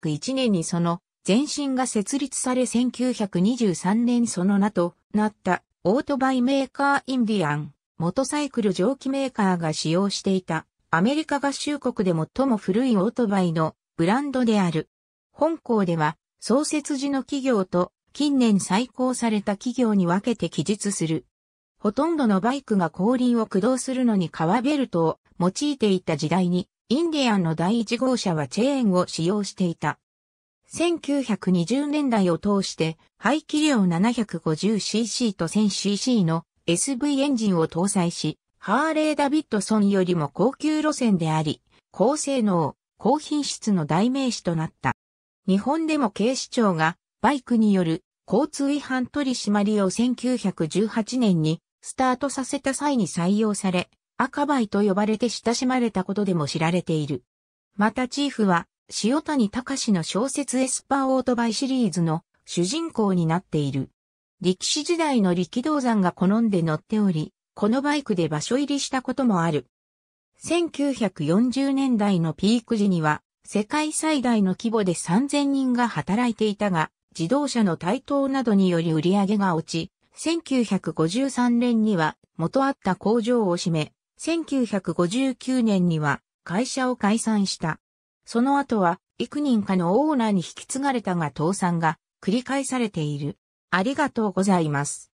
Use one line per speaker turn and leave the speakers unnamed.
ク1年にその前身が設立され1923年その名となったオートバイメーカーインディアン、モトサイクル蒸気メーカーが使用していたアメリカ合衆国で最も古いオートバイのブランドである。本校では創設時の企業と近年再興された企業に分けて記述する。ほとんどのバイクが後輪を駆動するのに革ベルトを用いていた時代にインディアンの第1号車はチェーンを使用していた。1920年代を通して排気量 750cc と 1000cc の SV エンジンを搭載し、ハーレー・ダビッドソンよりも高級路線であり、高性能、高品質の代名詞となった。日本でも警視庁がバイクによる交通違反取締りを1918年にスタートさせた際に採用され、赤梅と呼ばれて親しまれたことでも知られている。またチーフは、塩谷隆の小説エスパーオートバイシリーズの主人公になっている。力士時代の力道山が好んで乗っており、このバイクで場所入りしたこともある。1940年代のピーク時には、世界最大の規模で3000人が働いていたが、自動車の台頭などにより売り上げが落ち、1953年には元あった工場を閉め、1959年には会社を解散した。その後は幾人かのオーナーに引き継がれたが倒産が繰り返されている。ありがとうございます。